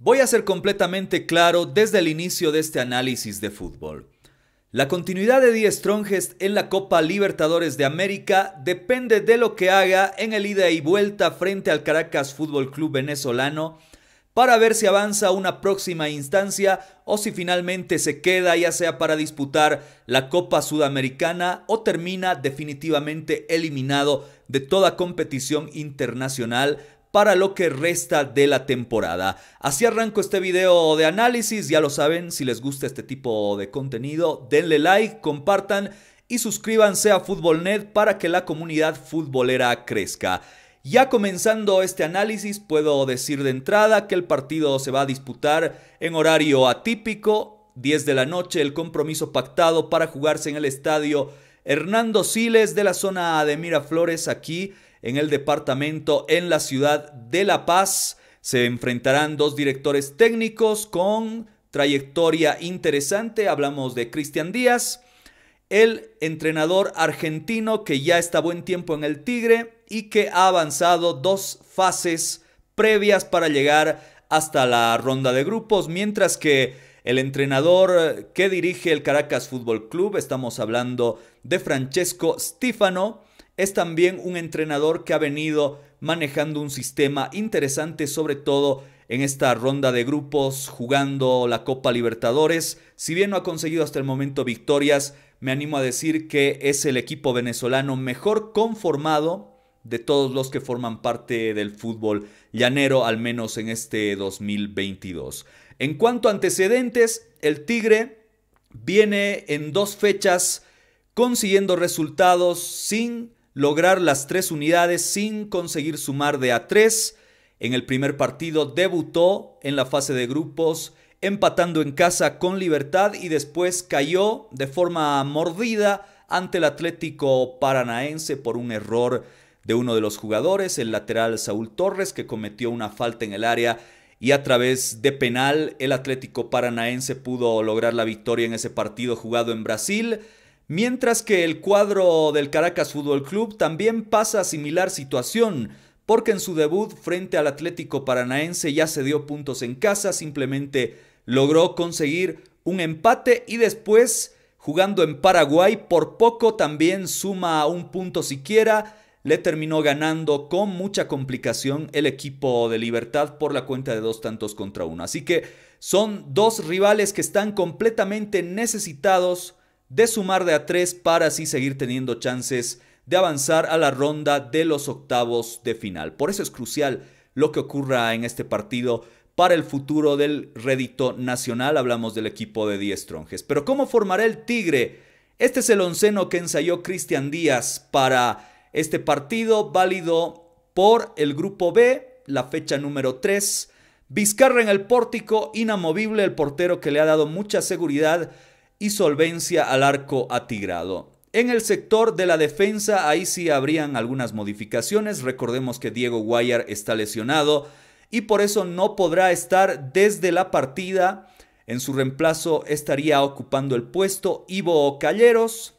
Voy a ser completamente claro desde el inicio de este análisis de fútbol. La continuidad de Die Strongest en la Copa Libertadores de América depende de lo que haga en el ida y vuelta frente al Caracas Fútbol Club venezolano para ver si avanza a una próxima instancia o si finalmente se queda ya sea para disputar la Copa Sudamericana o termina definitivamente eliminado de toda competición internacional para lo que resta de la temporada. Así arranco este video de análisis, ya lo saben, si les gusta este tipo de contenido, denle like, compartan y suscríbanse a FútbolNet para que la comunidad futbolera crezca. Ya comenzando este análisis, puedo decir de entrada que el partido se va a disputar en horario atípico, 10 de la noche, el compromiso pactado para jugarse en el estadio Hernando Siles de la zona de Miraflores aquí en el departamento en la ciudad de La Paz. Se enfrentarán dos directores técnicos con trayectoria interesante. Hablamos de Cristian Díaz, el entrenador argentino que ya está buen tiempo en el Tigre y que ha avanzado dos fases previas para llegar hasta la ronda de grupos, mientras que el entrenador que dirige el Caracas Fútbol Club, estamos hablando de Francesco Stifano, es también un entrenador que ha venido manejando un sistema interesante, sobre todo en esta ronda de grupos, jugando la Copa Libertadores. Si bien no ha conseguido hasta el momento victorias, me animo a decir que es el equipo venezolano mejor conformado de todos los que forman parte del fútbol llanero, al menos en este 2022. En cuanto a antecedentes, el Tigre viene en dos fechas consiguiendo resultados sin lograr las tres unidades sin conseguir sumar de a tres. En el primer partido debutó en la fase de grupos empatando en casa con Libertad y después cayó de forma mordida ante el Atlético Paranaense por un error de uno de los jugadores, el lateral Saúl Torres, que cometió una falta en el área y a través de penal el Atlético Paranaense pudo lograr la victoria en ese partido jugado en Brasil. Mientras que el cuadro del Caracas Fútbol Club también pasa a similar situación, porque en su debut frente al Atlético Paranaense ya se dio puntos en casa, simplemente logró conseguir un empate y después, jugando en Paraguay, por poco también suma un punto siquiera, le terminó ganando con mucha complicación el equipo de Libertad por la cuenta de dos tantos contra uno. Así que son dos rivales que están completamente necesitados de sumar de a tres para así seguir teniendo chances de avanzar a la ronda de los octavos de final. Por eso es crucial lo que ocurra en este partido para el futuro del rédito nacional. Hablamos del equipo de 10 tronjes. Pero ¿cómo formará el Tigre? Este es el onceno que ensayó Cristian Díaz para este partido válido por el grupo B, la fecha número 3. Vizcarra en el pórtico, inamovible el portero que le ha dado mucha seguridad y solvencia al arco atigrado. En el sector de la defensa, ahí sí habrían algunas modificaciones. Recordemos que Diego Guayar está lesionado y por eso no podrá estar desde la partida. En su reemplazo estaría ocupando el puesto Ivo Calleros,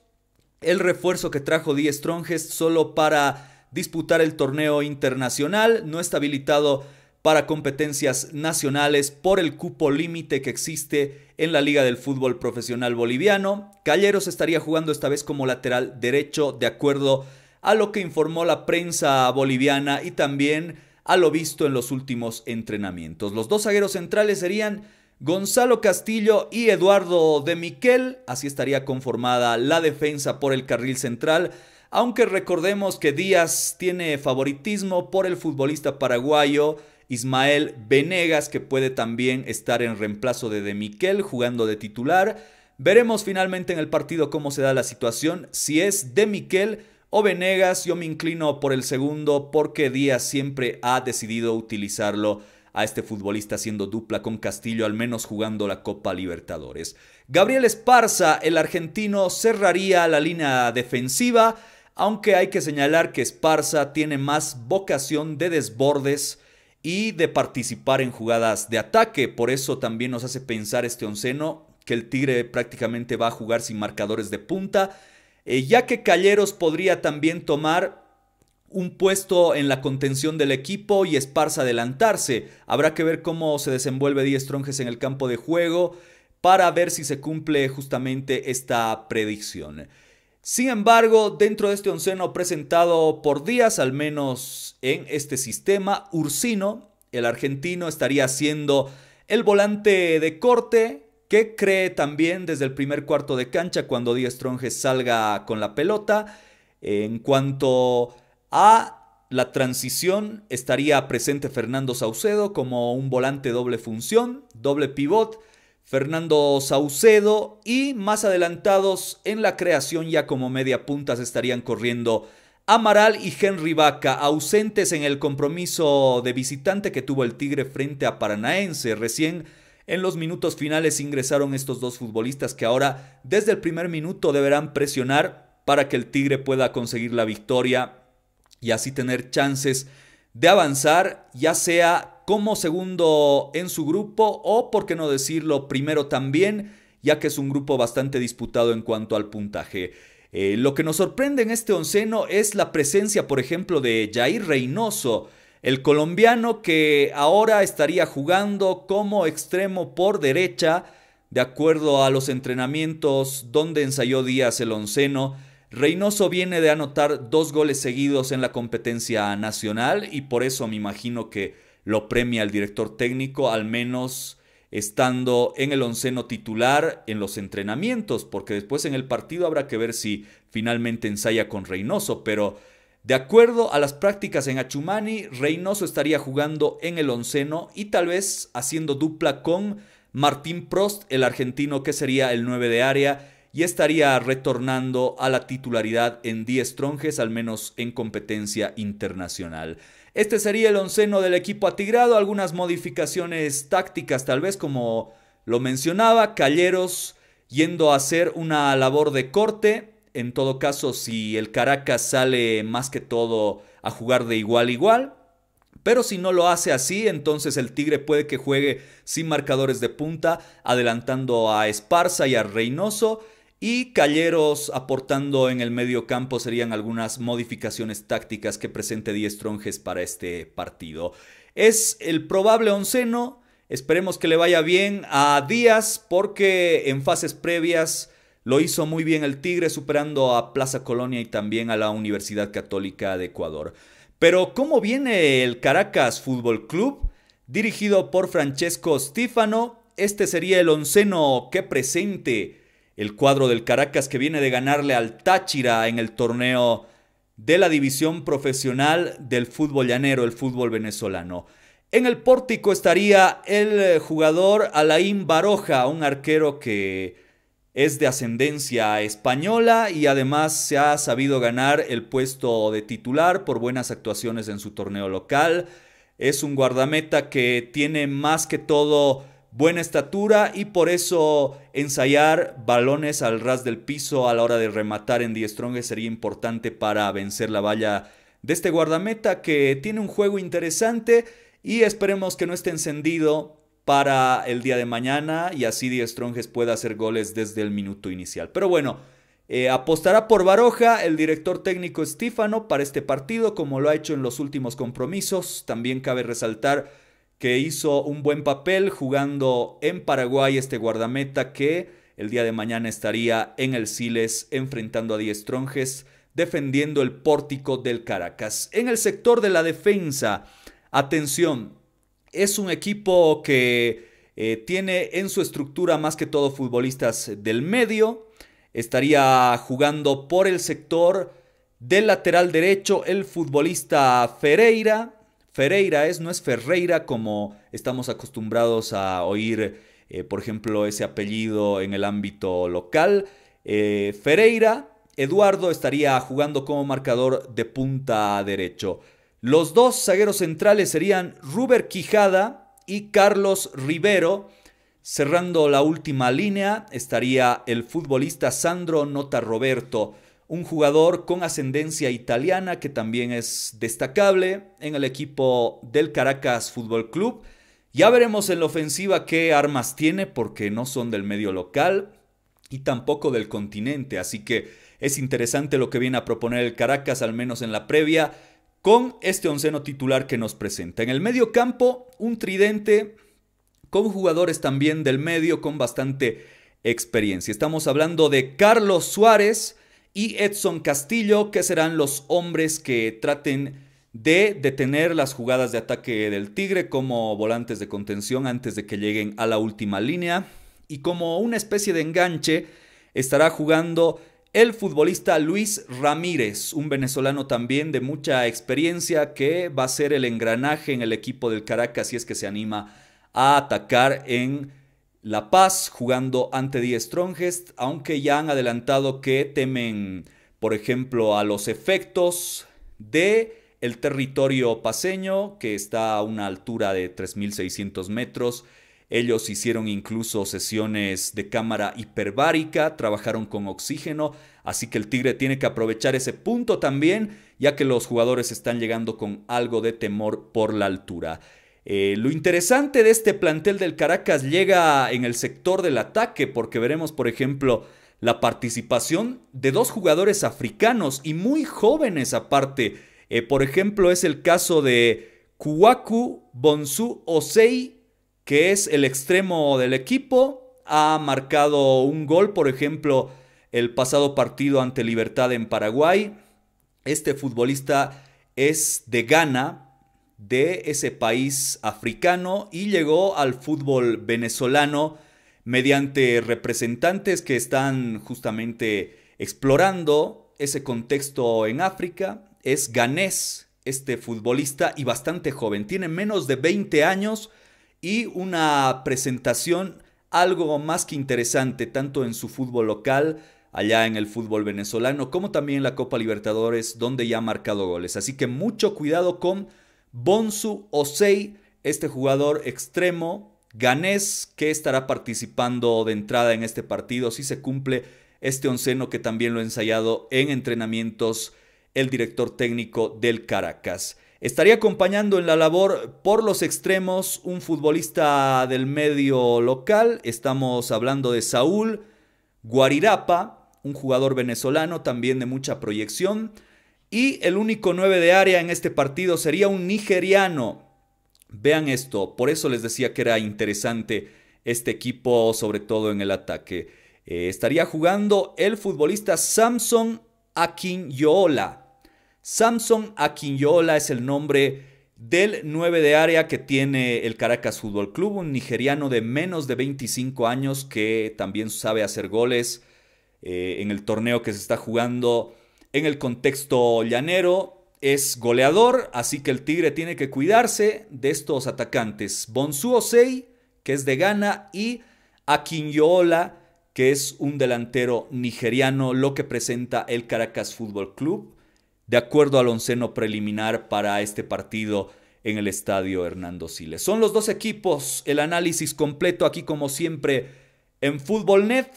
el refuerzo que trajo die Tronjes solo para disputar el torneo internacional. No está habilitado para competencias nacionales por el cupo límite que existe en la Liga del Fútbol Profesional Boliviano. Calleros estaría jugando esta vez como lateral derecho, de acuerdo a lo que informó la prensa boliviana y también a lo visto en los últimos entrenamientos. Los dos zagueros centrales serían Gonzalo Castillo y Eduardo de Miquel, así estaría conformada la defensa por el carril central, aunque recordemos que Díaz tiene favoritismo por el futbolista paraguayo, Ismael Venegas, que puede también estar en reemplazo de De Miquel jugando de titular. Veremos finalmente en el partido cómo se da la situación. Si es De Miquel o Venegas, yo me inclino por el segundo porque Díaz siempre ha decidido utilizarlo a este futbolista siendo dupla con Castillo, al menos jugando la Copa Libertadores. Gabriel Esparza, el argentino, cerraría la línea defensiva, aunque hay que señalar que Esparza tiene más vocación de desbordes y de participar en jugadas de ataque. Por eso también nos hace pensar este onceno que el Tigre prácticamente va a jugar sin marcadores de punta, eh, ya que Calleros podría también tomar un puesto en la contención del equipo y Esparza adelantarse. Habrá que ver cómo se desenvuelve diez Tronjes en el campo de juego para ver si se cumple justamente esta predicción. Sin embargo, dentro de este onceno presentado por Díaz, al menos en este sistema, Ursino, el argentino, estaría siendo el volante de corte que cree también desde el primer cuarto de cancha cuando Díaz Tronjes salga con la pelota. En cuanto a la transición, estaría presente Fernando Saucedo como un volante doble función, doble pivot Fernando Saucedo y más adelantados en la creación ya como media puntas estarían corriendo Amaral y Henry Vaca, ausentes en el compromiso de visitante que tuvo el Tigre frente a Paranaense. Recién en los minutos finales ingresaron estos dos futbolistas que ahora desde el primer minuto deberán presionar para que el Tigre pueda conseguir la victoria y así tener chances de avanzar, ya sea como segundo en su grupo o, por qué no decirlo, primero también, ya que es un grupo bastante disputado en cuanto al puntaje. Eh, lo que nos sorprende en este onceno es la presencia, por ejemplo, de Jair Reynoso, el colombiano que ahora estaría jugando como extremo por derecha, de acuerdo a los entrenamientos donde ensayó Díaz el onceno. Reynoso viene de anotar dos goles seguidos en la competencia nacional y por eso me imagino que lo premia el director técnico, al menos estando en el onceno titular en los entrenamientos, porque después en el partido habrá que ver si finalmente ensaya con Reynoso, pero de acuerdo a las prácticas en Achumani, Reynoso estaría jugando en el onceno y tal vez haciendo dupla con Martín Prost, el argentino que sería el 9 de área, y estaría retornando a la titularidad en 10 tronjes, al menos en competencia internacional. Este sería el onceno del equipo atigrado, algunas modificaciones tácticas tal vez como lo mencionaba, Calleros yendo a hacer una labor de corte, en todo caso si el Caracas sale más que todo a jugar de igual a igual, pero si no lo hace así, entonces el Tigre puede que juegue sin marcadores de punta, adelantando a Esparza y a Reynoso y Calleros aportando en el medio campo serían algunas modificaciones tácticas que presente Díez Tronjes para este partido. Es el probable onceno. Esperemos que le vaya bien a Díaz porque en fases previas lo hizo muy bien el Tigre superando a Plaza Colonia y también a la Universidad Católica de Ecuador. Pero ¿cómo viene el Caracas Fútbol Club? Dirigido por Francesco Stífano, este sería el onceno que presente el cuadro del Caracas que viene de ganarle al Táchira en el torneo de la división profesional del fútbol llanero, el fútbol venezolano. En el pórtico estaría el eh, jugador Alain Baroja, un arquero que es de ascendencia española y además se ha sabido ganar el puesto de titular por buenas actuaciones en su torneo local. Es un guardameta que tiene más que todo buena estatura y por eso ensayar balones al ras del piso a la hora de rematar en Die Strong sería importante para vencer la valla de este guardameta que tiene un juego interesante y esperemos que no esté encendido para el día de mañana y así Die Stronges pueda hacer goles desde el minuto inicial. Pero bueno, eh, apostará por Baroja el director técnico Estífano para este partido, como lo ha hecho en los últimos compromisos. También cabe resaltar que hizo un buen papel jugando en Paraguay este guardameta que el día de mañana estaría en el Siles enfrentando a Diez Tronjes defendiendo el pórtico del Caracas. En el sector de la defensa, atención, es un equipo que eh, tiene en su estructura más que todo futbolistas del medio. Estaría jugando por el sector del lateral derecho el futbolista Ferreira, Ferreira es, no es Ferreira como estamos acostumbrados a oír, eh, por ejemplo, ese apellido en el ámbito local. Eh, Ferreira, Eduardo estaría jugando como marcador de punta derecho. Los dos zagueros centrales serían Ruber Quijada y Carlos Rivero. Cerrando la última línea estaría el futbolista Sandro Nota Roberto un jugador con ascendencia italiana que también es destacable en el equipo del Caracas Fútbol Club. Ya veremos en la ofensiva qué armas tiene porque no son del medio local y tampoco del continente, así que es interesante lo que viene a proponer el Caracas, al menos en la previa, con este onceno titular que nos presenta. En el medio campo, un tridente con jugadores también del medio con bastante experiencia. Estamos hablando de Carlos Suárez, y Edson Castillo, que serán los hombres que traten de detener las jugadas de ataque del Tigre como volantes de contención antes de que lleguen a la última línea. Y como una especie de enganche, estará jugando el futbolista Luis Ramírez, un venezolano también de mucha experiencia que va a ser el engranaje en el equipo del Caracas si es que se anima a atacar en la Paz jugando ante The Strongest, aunque ya han adelantado que temen, por ejemplo, a los efectos de el territorio paseño, que está a una altura de 3.600 metros. Ellos hicieron incluso sesiones de cámara hiperbárica, trabajaron con oxígeno, así que el Tigre tiene que aprovechar ese punto también, ya que los jugadores están llegando con algo de temor por la altura. Eh, lo interesante de este plantel del Caracas llega en el sector del ataque, porque veremos, por ejemplo, la participación de dos jugadores africanos y muy jóvenes aparte. Eh, por ejemplo, es el caso de Kuwaku Bonsu Osei, que es el extremo del equipo. Ha marcado un gol, por ejemplo, el pasado partido ante Libertad en Paraguay. Este futbolista es de Ghana, de ese país africano y llegó al fútbol venezolano mediante representantes que están justamente explorando ese contexto en África. Es ganés este futbolista y bastante joven. Tiene menos de 20 años y una presentación algo más que interesante, tanto en su fútbol local, allá en el fútbol venezolano, como también en la Copa Libertadores, donde ya ha marcado goles. Así que mucho cuidado con Bonsu Osei, este jugador extremo ganés que estará participando de entrada en este partido si se cumple este onceno que también lo ha ensayado en entrenamientos el director técnico del Caracas. Estaría acompañando en la labor por los extremos un futbolista del medio local, estamos hablando de Saúl Guarirapa, un jugador venezolano también de mucha proyección. Y el único 9 de área en este partido sería un nigeriano. Vean esto, por eso les decía que era interesante este equipo, sobre todo en el ataque. Eh, estaría jugando el futbolista Samson Akinyola. Samson Akinyola es el nombre del 9 de área que tiene el Caracas Fútbol Club, un nigeriano de menos de 25 años que también sabe hacer goles eh, en el torneo que se está jugando en el contexto llanero es goleador, así que el Tigre tiene que cuidarse de estos atacantes. Bonsu Osei, que es de Ghana, y Akinyoola, que es un delantero nigeriano, lo que presenta el Caracas Fútbol Club, de acuerdo al onceno preliminar para este partido en el estadio Hernando Siles. Son los dos equipos, el análisis completo aquí como siempre en Fútbol Net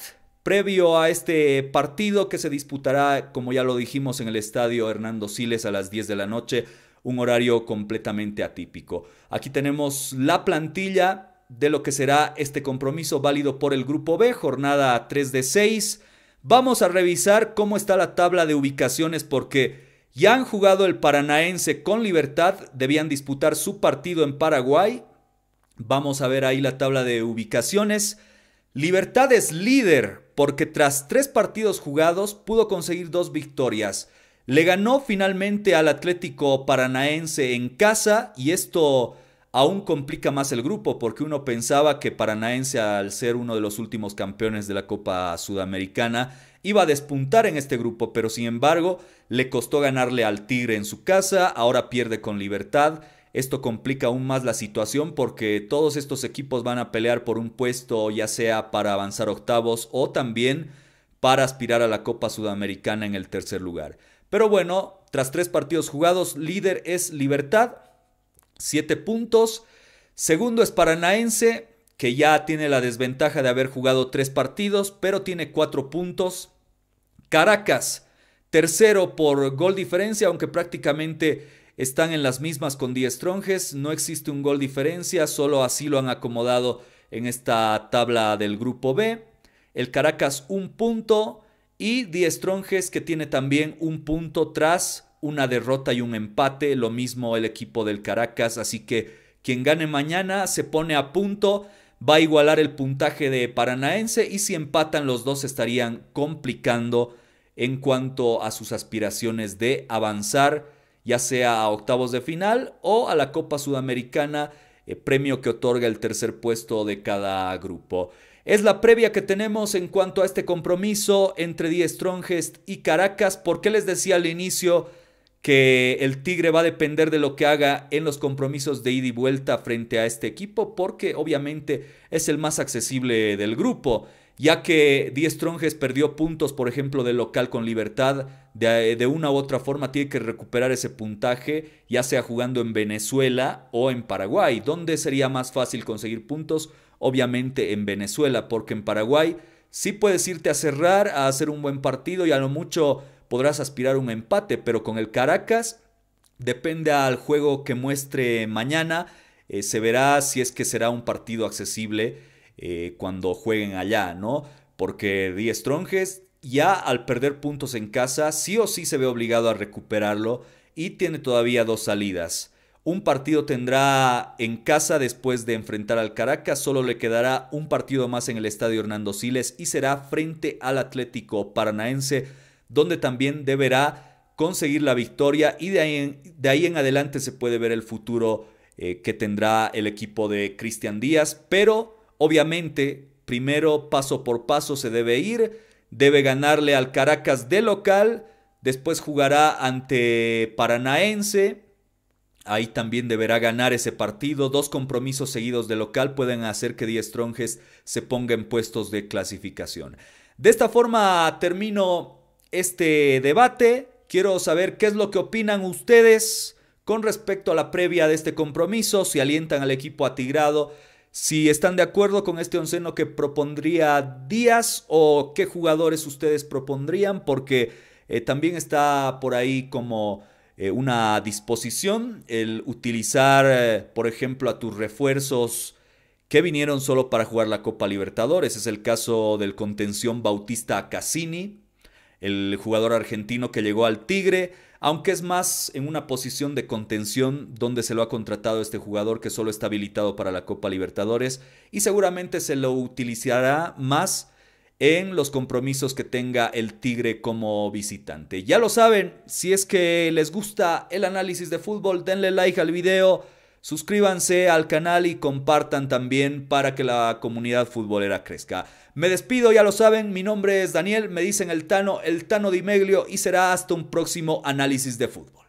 previo a este partido que se disputará, como ya lo dijimos, en el estadio Hernando Siles a las 10 de la noche, un horario completamente atípico. Aquí tenemos la plantilla de lo que será este compromiso válido por el Grupo B, jornada 3 de 6. Vamos a revisar cómo está la tabla de ubicaciones porque ya han jugado el Paranaense con Libertad, debían disputar su partido en Paraguay. Vamos a ver ahí la tabla de ubicaciones. Libertad es líder porque tras tres partidos jugados pudo conseguir dos victorias. Le ganó finalmente al Atlético Paranaense en casa y esto aún complica más el grupo porque uno pensaba que Paranaense al ser uno de los últimos campeones de la Copa Sudamericana iba a despuntar en este grupo, pero sin embargo le costó ganarle al Tigre en su casa, ahora pierde con libertad esto complica aún más la situación porque todos estos equipos van a pelear por un puesto ya sea para avanzar octavos o también para aspirar a la Copa Sudamericana en el tercer lugar. Pero bueno, tras tres partidos jugados, líder es Libertad, siete puntos. Segundo es Paranaense, que ya tiene la desventaja de haber jugado tres partidos, pero tiene cuatro puntos. Caracas, tercero por gol diferencia, aunque prácticamente están en las mismas con 10 tronjes, no existe un gol diferencia, solo así lo han acomodado en esta tabla del grupo B. El Caracas un punto y 10 tronjes que tiene también un punto tras una derrota y un empate, lo mismo el equipo del Caracas, así que quien gane mañana se pone a punto, va a igualar el puntaje de Paranaense y si empatan los dos estarían complicando en cuanto a sus aspiraciones de avanzar ya sea a octavos de final o a la Copa Sudamericana, eh, premio que otorga el tercer puesto de cada grupo. Es la previa que tenemos en cuanto a este compromiso entre Die Strongest y Caracas. porque les decía al inicio que el Tigre va a depender de lo que haga en los compromisos de ida y vuelta frente a este equipo? Porque obviamente es el más accesible del grupo ya que Diez Tronjes perdió puntos, por ejemplo, de local con libertad, eh, de, una u otra forma tiene que recuperar ese puntaje, ya sea jugando en Venezuela o en Paraguay. ¿Dónde sería más fácil conseguir puntos? Obviamente en Venezuela, porque en Paraguay sí puedes irte a cerrar, a hacer un buen partido y a lo mucho podrás aspirar a un empate, pero con el Caracas depende al juego que muestre mañana, eh, se verá si es que será un partido accesible eh, cuando jueguen allá, ¿no? Porque The Strongest ya al perder puntos en casa, sí o sí se ve obligado a recuperarlo y tiene todavía dos salidas. Un partido tendrá en casa después de enfrentar al Caracas, solo le quedará un partido más en el estadio Hernando Siles y será frente al Atlético Paranaense, donde también deberá conseguir la victoria y de ahí en, de ahí en adelante se puede ver el futuro eh, que tendrá el equipo de Cristian Díaz, pero Obviamente, primero paso por paso se debe ir, debe ganarle al Caracas de local, después jugará ante Paranaense, ahí también deberá ganar ese partido, dos compromisos seguidos de local pueden hacer que Diez Tronjes se ponga en puestos de clasificación. De esta forma termino este debate, quiero saber qué es lo que opinan ustedes. Con respecto a la previa de este compromiso, si alientan al equipo atigrado si están de acuerdo con este onceno que propondría Díaz o qué jugadores ustedes propondrían, porque eh, también está por ahí como eh, una disposición el utilizar, eh, por ejemplo, a tus refuerzos que vinieron solo para jugar la Copa Libertadores. Es el caso del contención Bautista Cassini, el jugador argentino que llegó al Tigre aunque es más en una posición de contención donde se lo ha contratado este jugador que solo está habilitado para la Copa Libertadores y seguramente se lo utilizará más en los compromisos que tenga el Tigre como visitante. Ya lo saben, si es que les gusta el análisis de fútbol, denle like al video Suscríbanse al canal y compartan también para que la comunidad futbolera crezca. Me despido, ya lo saben, mi nombre es Daniel, me dicen el Tano, el Tano Di Meglio y será hasta un próximo análisis de fútbol.